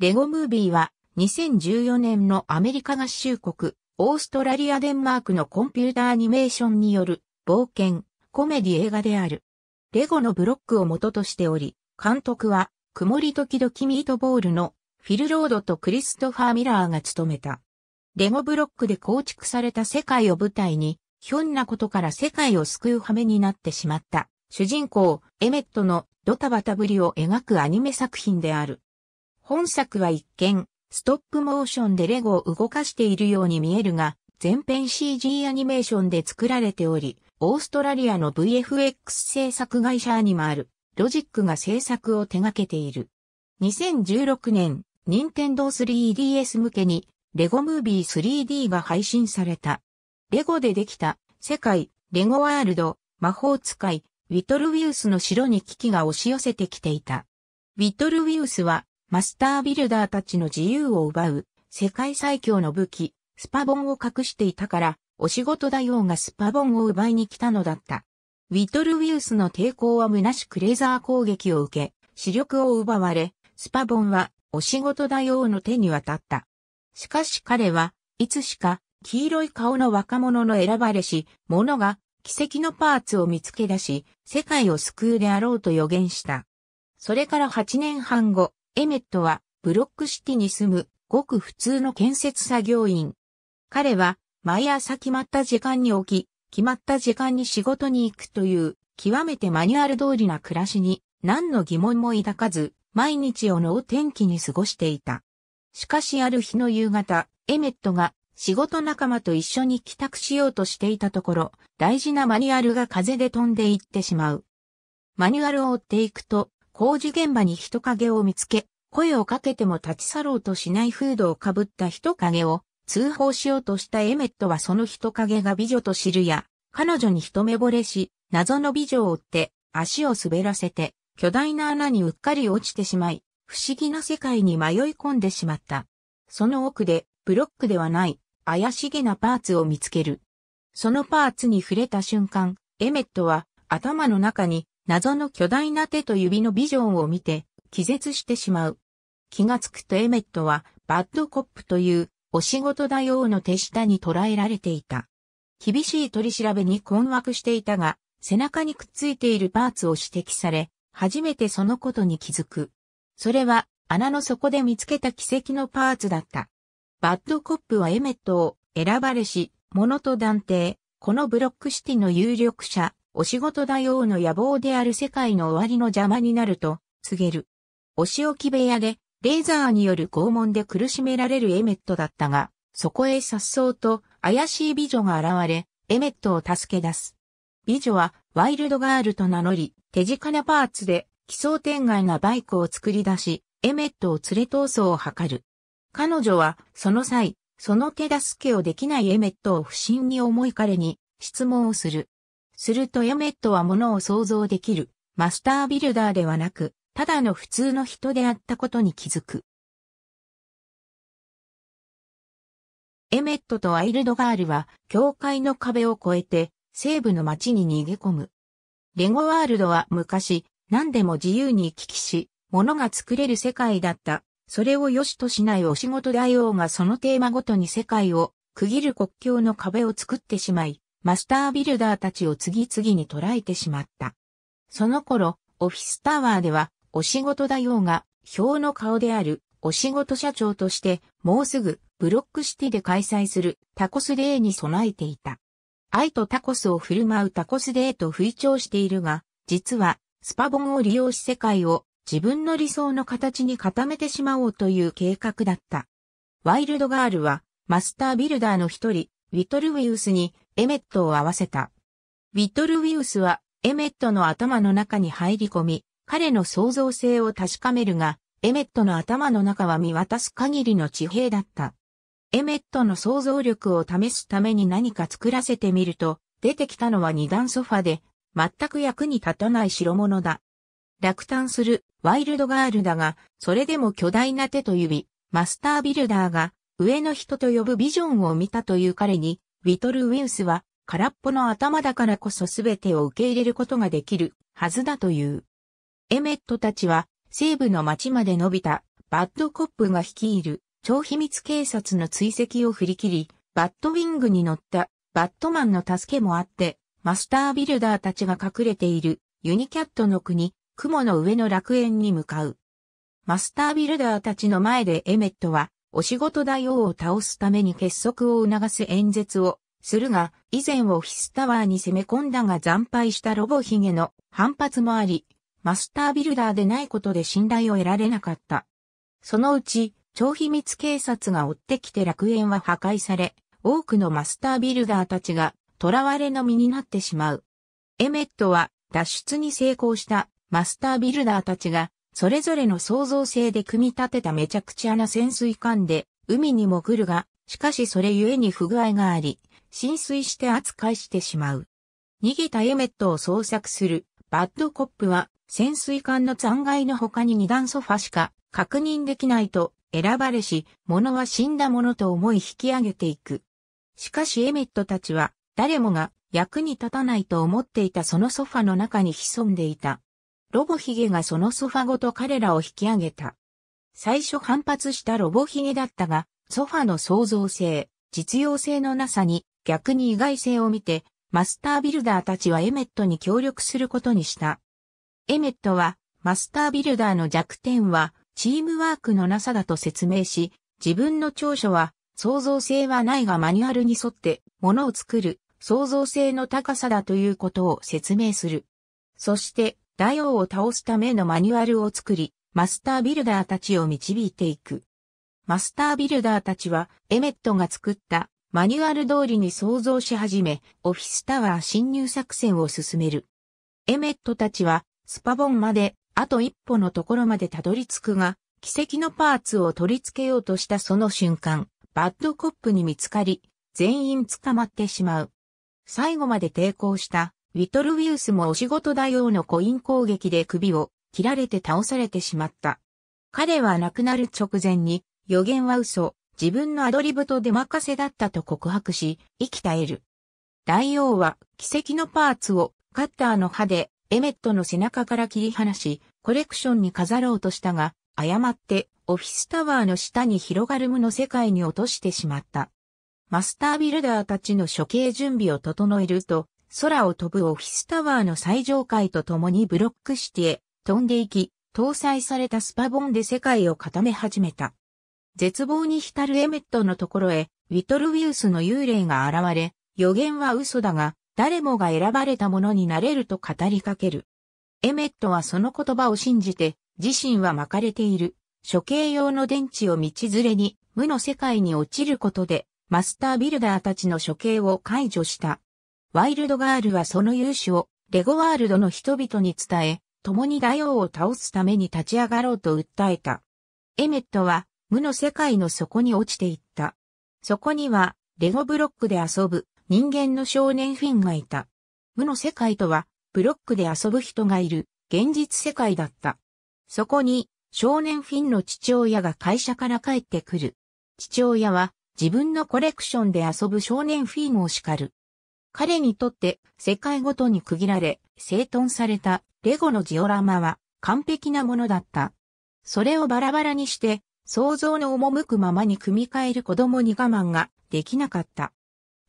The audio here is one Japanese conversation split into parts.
レゴムービーは2014年のアメリカ合衆国、オーストラリアデンマークのコンピューターアニメーションによる冒険、コメディ映画である。レゴのブロックを元としており、監督は曇り時々ミートボールのフィルロードとクリストファー・ミラーが務めた。レゴブロックで構築された世界を舞台に、ひょんなことから世界を救う羽目になってしまった、主人公、エメットのドタバタぶりを描くアニメ作品である。本作は一見、ストップモーションでレゴを動かしているように見えるが、全編 CG アニメーションで作られており、オーストラリアの VFX 制作会社アニマル、ロジックが制作を手掛けている。2016年、任天堂 3DS 向けに、レゴムービー 3D が配信された。レゴでできた、世界、レゴワールド、魔法使い、ウィトルウィウスの城に危機が押し寄せてきていた。ウィトルウィウスはマスタービルダーたちの自由を奪う、世界最強の武器、スパボンを隠していたから、お仕事だようがスパボンを奪いに来たのだった。ウィトルウィウスの抵抗は虚しくレーザー攻撃を受け、視力を奪われ、スパボンはお仕事だようの手に渡った。しかし彼はいつしか黄色い顔の若者の選ばれし、者が奇跡のパーツを見つけ出し、世界を救うであろうと予言した。それから8年半後、エメットはブロックシティに住むごく普通の建設作業員。彼は毎朝決まった時間に起き、決まった時間に仕事に行くという極めてマニュアル通りな暮らしに何の疑問も抱かず毎日を能天気に過ごしていた。しかしある日の夕方、エメットが仕事仲間と一緒に帰宅しようとしていたところ、大事なマニュアルが風で飛んでいってしまう。マニュアルを追っていくと、工事現場に人影を見つけ、声をかけても立ち去ろうとしないフードをかぶった人影を通報しようとしたエメットはその人影が美女と知るや、彼女に一目惚れし、謎の美女を追って足を滑らせて巨大な穴にうっかり落ちてしまい、不思議な世界に迷い込んでしまった。その奥でブロックではない怪しげなパーツを見つける。そのパーツに触れた瞬間、エメットは頭の中に謎の巨大な手と指のビジョンを見て、気絶してしまう。気がつくとエメットは、バッドコップという、お仕事大王の手下に捕らえられていた。厳しい取り調べに困惑していたが、背中にくっついているパーツを指摘され、初めてそのことに気づく。それは、穴の底で見つけた奇跡のパーツだった。バッドコップはエメットを選ばれし、物と断定、このブロックシティの有力者、お仕事大王の野望である世界の終わりの邪魔になると、告げる。お仕置き部屋で、レーザーによる拷問で苦しめられるエメットだったが、そこへ颯爽と怪しい美女が現れ、エメットを助け出す。美女はワイルドガールと名乗り、手近なパーツで奇想天外なバイクを作り出し、エメットを連れ闘争を図る。彼女は、その際、その手助けをできないエメットを不審に思い彼に質問をする。するとエメットは物を想像できる、マスタービルダーではなく、ただの普通の人であったことに気づく。エメットとワイルドガールは、教会の壁を越えて、西部の町に逃げ込む。レゴワールドは昔、何でも自由に行き来し、物が作れる世界だった。それを良しとしないお仕事大王がそのテーマごとに世界を区切る国境の壁を作ってしまい、マスタービルダーたちを次々に捉えてしまった。その頃、オフィスタワーでは、お仕事だようが、表の顔である、お仕事社長として、もうすぐ、ブロックシティで開催するタコスデーに備えていた。愛とタコスを振る舞うタコスデーと吹聴しているが、実は、スパボンを利用し世界を自分の理想の形に固めてしまおうという計画だった。ワイルドガールは、マスタービルダーの一人、ウィトルウィウスにエメットを合わせた。ウィトルウィウスはエメットの頭の中に入り込み、彼の創造性を確かめるが、エメットの頭の中は見渡す限りの地平だった。エメットの想像力を試すために何か作らせてみると、出てきたのは二段ソファで、全く役に立たない代物だ。落胆するワイルドガールだが、それでも巨大な手と指、マスタービルダーが、上の人と呼ぶビジョンを見たという彼に、ウィトルウィウスは空っぽの頭だからこそ全てを受け入れることができるはずだという。エメットたちは西部の町まで伸びたバッドコップが率いる超秘密警察の追跡を振り切り、バッドウィングに乗ったバットマンの助けもあって、マスタービルダーたちが隠れているユニキャットの国、雲の上の楽園に向かう。マスタービルダーたちの前でエメットはお仕事大王を倒すために結束を促す演説をするが、以前オフィスタワーに攻め込んだが惨敗したロボヒゲの反発もあり、マスタービルダーでないことで信頼を得られなかった。そのうち、超秘密警察が追ってきて楽園は破壊され、多くのマスタービルダーたちが囚われの身になってしまう。エメットは脱出に成功したマスタービルダーたちがそれぞれの創造性で組み立てためちゃくちゃな潜水艦で、海に潜るが、しかしそれゆえに不具合があり、浸水して扱いしてしまう。逃げたエメットを捜索する、バッドコップは、潜水艦の残骸の他に二段ソファしか確認できないと選ばれし、物は死んだものと思い引き上げていく。しかしエメットたちは、誰もが役に立たないと思っていたそのソファの中に潜んでいた。ロボヒゲがそのソファごと彼らを引き上げた。最初反発したロボヒゲだったが、ソファの創造性、実用性のなさに逆に意外性を見て、マスタービルダーたちはエメットに協力することにした。エメットは、マスタービルダーの弱点は、チームワークのなさだと説明し、自分の長所は、創造性はないがマニュアルに沿って、ものを作る、創造性の高さだということを説明する。そして、大王を倒すためのマニュアルを作り、マスタービルダーたちを導いていく。マスタービルダーたちは、エメットが作ったマニュアル通りに創造し始め、オフィスタワー侵入作戦を進める。エメットたちは、スパボンまで、あと一歩のところまでたどり着くが、奇跡のパーツを取り付けようとしたその瞬間、バッドコップに見つかり、全員捕まってしまう。最後まで抵抗したリトルウィウスもお仕事大王のコイン攻撃で首を切られて倒されてしまった。彼は亡くなる直前に、予言は嘘、自分のアドリブと出任せだったと告白し、生き絶える。大王は、奇跡のパーツを、カッターの刃で、エメットの背中から切り離し、コレクションに飾ろうとしたが、誤って、オフィスタワーの下に広がる無の世界に落としてしまった。マスタービルダーたちの処刑準備を整えると、空を飛ぶオフィスタワーの最上階とともにブロックシティへ飛んでいき、搭載されたスパボンで世界を固め始めた。絶望に浸るエメットのところへ、ウィトルウィウスの幽霊が現れ、予言は嘘だが、誰もが選ばれたものになれると語りかける。エメットはその言葉を信じて、自身は巻かれている、処刑用の電池を道連れに、無の世界に落ちることで、マスタービルダーたちの処刑を解除した。ワイルドガールはその勇姿をレゴワールドの人々に伝え、共に大王を倒すために立ち上がろうと訴えた。エメットは無の世界の底に落ちていった。そこにはレゴブロックで遊ぶ人間の少年フィンがいた。無の世界とはブロックで遊ぶ人がいる現実世界だった。そこに少年フィンの父親が会社から帰ってくる。父親は自分のコレクションで遊ぶ少年フィンを叱る。彼にとって世界ごとに区切られ、整頓されたレゴのジオラマは完璧なものだった。それをバラバラにして、想像の赴くままに組み替える子供に我慢ができなかった。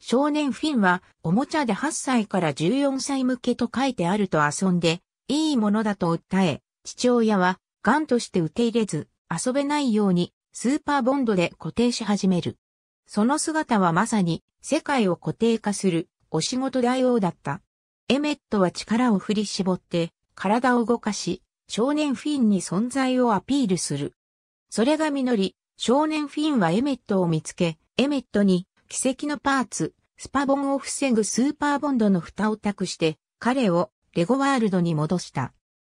少年フィンは、おもちゃで8歳から14歳向けと書いてあると遊んで、いいものだと訴え、父親は、ガンとして受け入れず、遊べないように、スーパーボンドで固定し始める。その姿はまさに、世界を固定化する、お仕事大王だった。エメットは力を振り絞って体を動かし、少年フィンに存在をアピールする。それが実り、少年フィンはエメットを見つけ、エメットに奇跡のパーツ、スパボンを防ぐスーパーボンドの蓋を託して、彼をレゴワールドに戻した。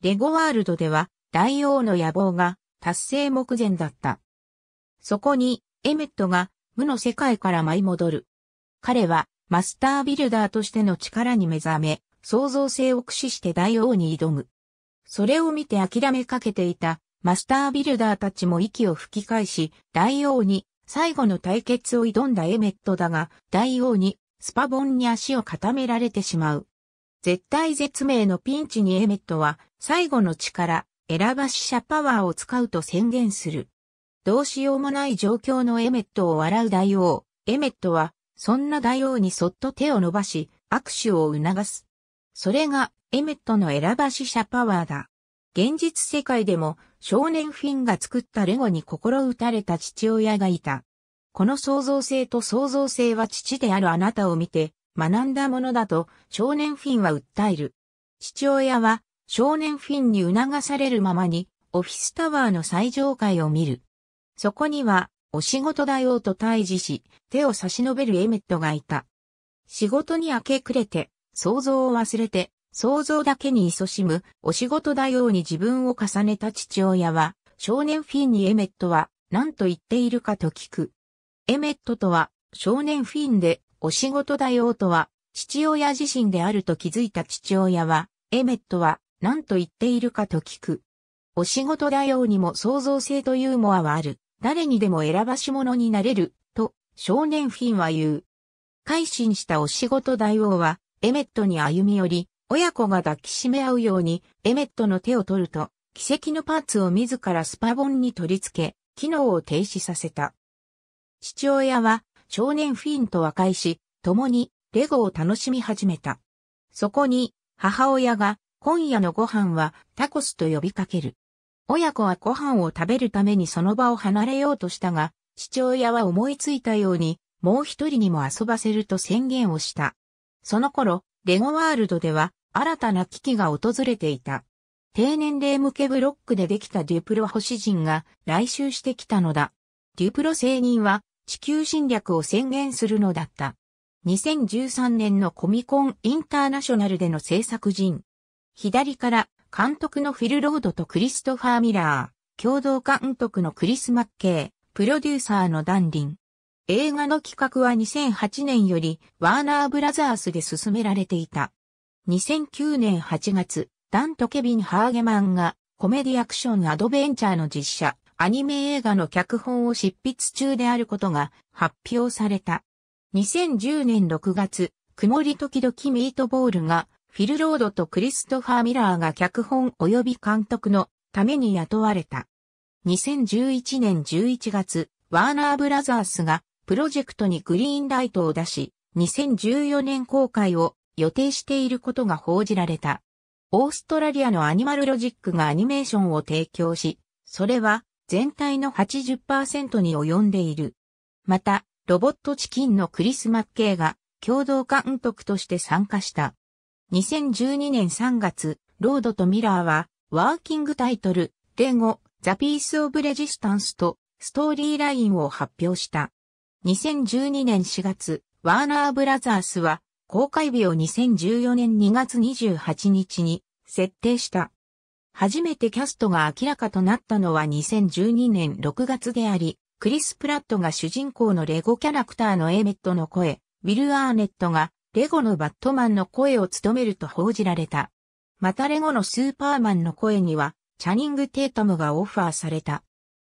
レゴワールドでは、大王の野望が達成目前だった。そこに、エメットが無の世界から舞い戻る。彼はマスタービルダーとしての力に目覚め、創造性を駆使して大王に挑む。それを見て諦めかけていたマスタービルダーたちも息を吹き返し、大王に最後の対決を挑んだエメットだが、大王にスパボンに足を固められてしまう。絶対絶命のピンチにエメットは最後の力、選ばし者パワーを使うと宣言する。どうしようもない状況のエメットを笑う大王。エメットはそんな大王にそっと手を伸ばし、握手を促す。それが、エメットの選ばし者パワーだ。現実世界でも、少年フィンが作ったレゴに心打たれた父親がいた。この創造性と創造性は父であるあなたを見て、学んだものだと少年フィンは訴える。父親は少年フィンに促されるままにオフィスタワーの最上階を見る。そこにはお仕事だよと対峙し、手を差し伸べるエメットがいた。仕事に明け暮れて、想像を忘れて、想像だけに勤しむ、お仕事だように自分を重ねた父親は、少年フィンにエメットは、何と言っているかと聞く。エメットとは、少年フィンで、お仕事だよとは、父親自身であると気づいた父親は、エメットは、何と言っているかと聞く。お仕事だようにも創造性とユーモアはある。誰にでも選ばし者になれる、と少年フィンは言う。改心したお仕事大王は、エメットに歩み寄り、親子が抱きしめ合うように、エメットの手を取ると、奇跡のパーツを自らスパボンに取り付け、機能を停止させた。父親は、少年フィンと和解し、共に、レゴを楽しみ始めた。そこに、母親が、今夜のご飯はタコスと呼びかける。親子はご飯を食べるためにその場を離れようとしたが、父親は思いついたように、もう一人にも遊ばせると宣言をした。その頃、レゴワールドでは新たな危機が訪れていた。低年齢向けブロックでできたデュプロ星人が来襲してきたのだ。デュプロ星人は地球侵略を宣言するのだった。2013年のコミコンインターナショナルでの制作人。左から監督のフィル・ロードとクリストファー・ミラー、共同監督のクリス・マッケー、プロデューサーのダンリン。映画の企画は2008年よりワーナーブラザースで進められていた。2009年8月、ダンとケビン・ハーゲマンがコメディアクションアドベンチャーの実写、アニメ映画の脚本を執筆中であることが発表された。2010年6月、曇り時々ミートボールがフィル・ロードとクリストファー・ミラーが脚本及び監督のために雇われた。2011年11月、ワーナーブラザースがプロジェクトにグリーンライトを出し、2014年公開を予定していることが報じられた。オーストラリアのアニマルロジックがアニメーションを提供し、それは全体の80%に及んでいる。また、ロボットチキンのクリス・マッケイが共同監督として参加した。2012年3月、ロードとミラーは、ワーキングタイトル、レゴ、ザ・ピース・オブ・レジスタンスと、ストーリーラインを発表した。2012年4月、ワーナーブラザースは、公開日を2014年2月28日に設定した。初めてキャストが明らかとなったのは2012年6月であり、クリス・プラットが主人公のレゴキャラクターのエメットの声、ウィル・アーネットがレゴのバットマンの声を務めると報じられた。またレゴのスーパーマンの声には、チャニング・テータムがオファーされた。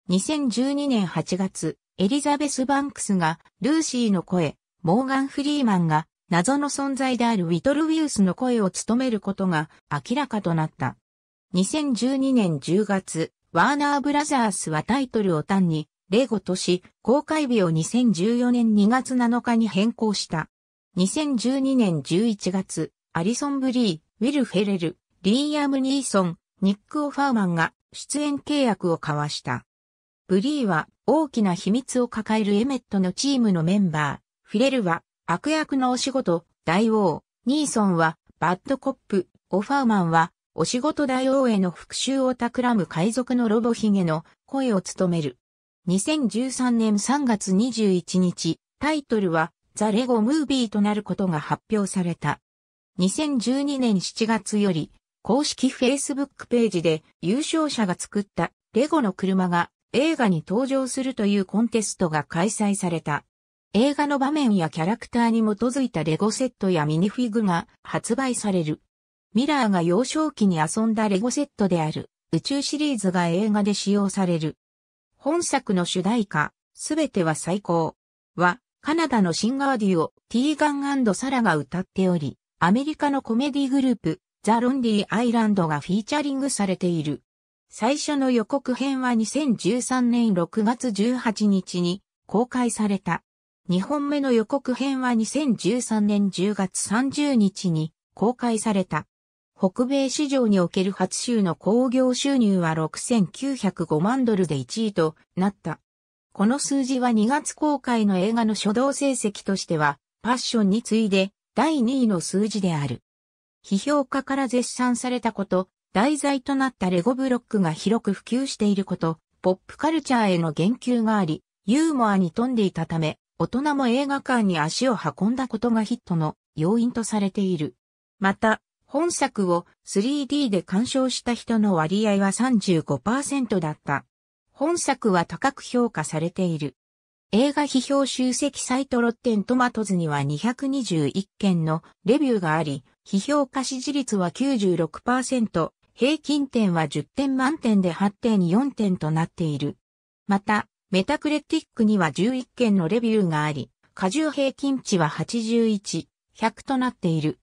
2012年8月、エリザベス・バンクスが、ルーシーの声、モーガン・フリーマンが、謎の存在であるウィトル・ウィウスの声を務めることが明らかとなった。2012年10月、ワーナーブラザースはタイトルを単に、レゴとし、公開日を2014年2月7日に変更した。2012年11月、アリソン・ブリー、ウィル・フェレル、リーアム・ニーソン、ニック・オファーマンが出演契約を交わした。ブリーは大きな秘密を抱えるエメットのチームのメンバー、フィレルは悪役のお仕事、大王、ニーソンはバッドコップ、オファーマンはお仕事大王への復讐を企む海賊のロボヒゲの声を務める。2013年3月21日、タイトルはザ・レゴ・ムービーとなることが発表された。2012年7月より、公式 Facebook ページで優勝者が作ったレゴの車が映画に登場するというコンテストが開催された。映画の場面やキャラクターに基づいたレゴセットやミニフィグが発売される。ミラーが幼少期に遊んだレゴセットである宇宙シリーズが映画で使用される。本作の主題歌、すべては最高はカナダのシンガーディオ、ティーガンサラが歌っており、アメリカのコメディグループ、ザ・ロンリー・アイランドがフィーチャリングされている。最初の予告編は2013年6月18日に公開された。2本目の予告編は2013年10月30日に公開された。北米市場における初週の興行収入は6905万ドルで1位となった。この数字は2月公開の映画の初動成績としては、パッションに次いで第2位の数字である。批評家から絶賛されたこと、題材となったレゴブロックが広く普及していること、ポップカルチャーへの言及があり、ユーモアに富んでいたため、大人も映画館に足を運んだことがヒットの要因とされている。また、本作を 3D で鑑賞した人の割合は35%だった。本作は高く評価されている。映画批評集積サイトロッテントマトズには221件のレビューがあり、批評家支持率は96%、平均点は10点満点で8.4点となっている。また、メタクレティックには11件のレビューがあり、過重平均値は81、100となっている。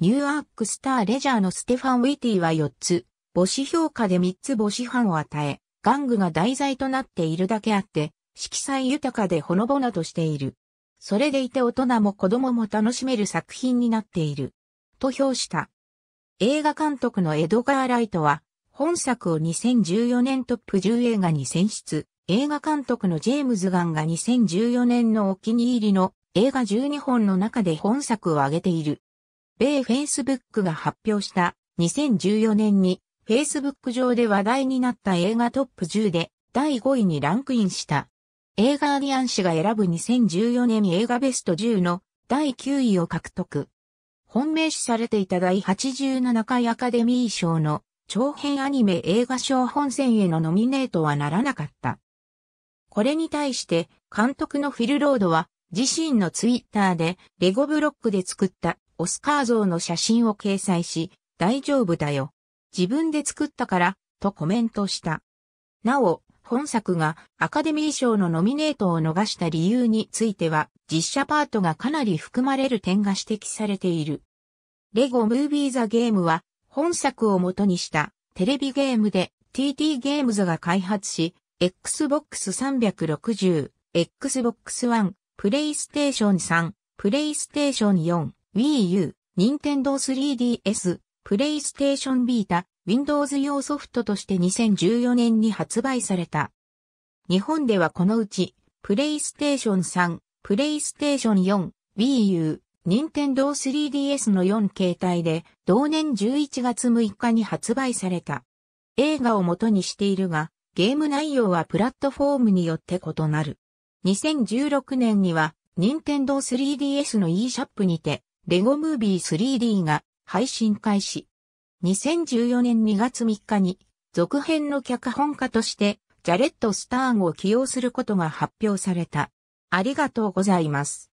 ニューアークスターレジャーのステファン・ウィティは4つ、母子評価で3つ母子班を与え、玩具が題材となっているだけあって、色彩豊かでほのぼなとしている。それでいて大人も子供も楽しめる作品になっている。と評した。映画監督のエドガー・ライトは、本作を2014年トップ10映画に選出。映画監督のジェームズ・ガンが2014年のお気に入りの映画12本の中で本作を挙げている。米フェイスブックが発表した2014年に Facebook 上で話題になった映画トップ10で第5位にランクインした。映画アディアン氏が選ぶ2014年映画ベスト10の第9位を獲得。本命視されていた第87回アカデミー賞の長編アニメ映画賞本選へのノミネートはならなかった。これに対して監督のフィル・ロードは自身のツイッターでレゴブロックで作ったオスカー像の写真を掲載し大丈夫だよ。自分で作ったから、とコメントした。なお、本作がアカデミー賞のノミネートを逃した理由については、実写パートがかなり含まれる点が指摘されている。レゴムービーザゲームは、本作を元にしたテレビゲームで TT ゲームズが開発し、Xbox 360、Xbox One、PlayStation 3、PlayStation 4、Wii U、Nintendo 3DS、プレイステーションビータ、Windows 用ソフトとして2014年に発売された。日本ではこのうち、プレイステーション3、プレイステーション4、Wii U、任天堂 3DS の4形態で、同年11月6日に発売された。映画を元にしているが、ゲーム内容はプラットフォームによって異なる。2016年には、任天堂 3DS の e シャップにて、レゴムービー 3D が配信開始。2014年2月3日に、続編の脚本家として、ジャレット・スターンを起用することが発表された。ありがとうございます。